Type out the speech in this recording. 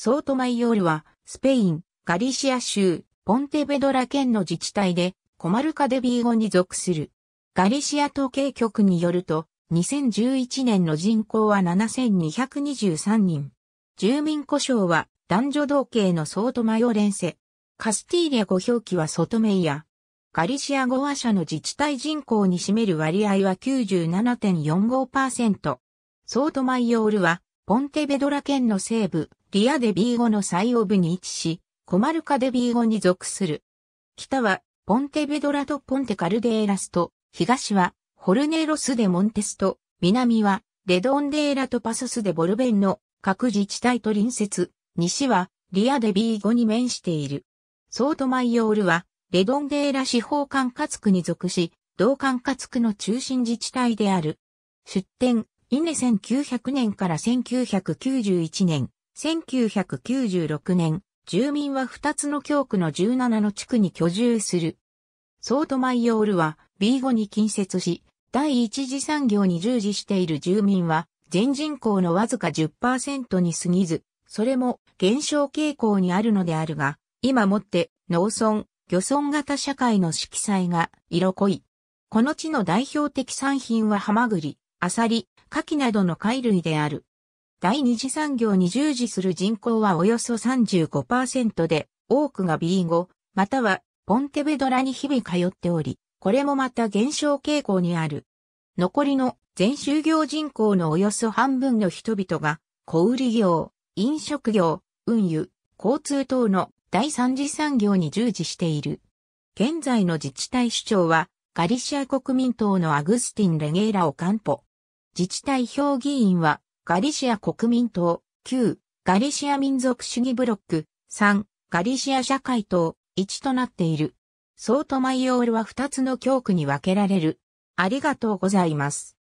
ソートマイオールは、スペイン、ガリシア州、ポンテベドラ県の自治体で、コマルカデビーゴに属する。ガリシア統計局によると、2011年の人口は7223人。住民故障は男女同系のソートマイオ連世。カスティーリア語表記はソトメイヤ。ガリシア語話者の自治体人口に占める割合は97.45%。ソートマイオールはポンテベドラ県の西部、リアデビー語の最オブに位置し、コマルカデビー語に属する。北は、ポンテベドラとポンテカルデーラスと、東は、ホルネロスでモンテスと、南は、レドンデーラとパソスでボルベンの各自治体と隣接、西は、リアデビー語に面している。ソートマイオールは、レドンデーラ司法管轄区に属し、同管轄区の中心自治体である。出展、イネ1900年から1991年、1996年、住民は2つの教区の17の地区に居住する。ソートマイオールは B5 に近接し、第一次産業に従事している住民は、全人口のわずか10%に過ぎず、それも減少傾向にあるのであるが、今もって農村、漁村型社会の色彩が色濃い。この地の代表的産品はハマグリ、アサリ、カキなどの貝類である。第二次産業に従事する人口はおよそ35%で、多くが B5、またはポンテベドラに日々通っており、これもまた減少傾向にある。残りの全就業人口のおよそ半分の人々が、小売業、飲食業、運輸、交通等の第三次産業に従事している。現在の自治体首長は、ガリシア国民党のアグスティン・レゲーラ・オカンポ。自治体評議員は、ガリシア国民党、9、ガリシア民族主義ブロック、3、ガリシア社会党、1となっている。ソートマイオールは2つの教区に分けられる。ありがとうございます。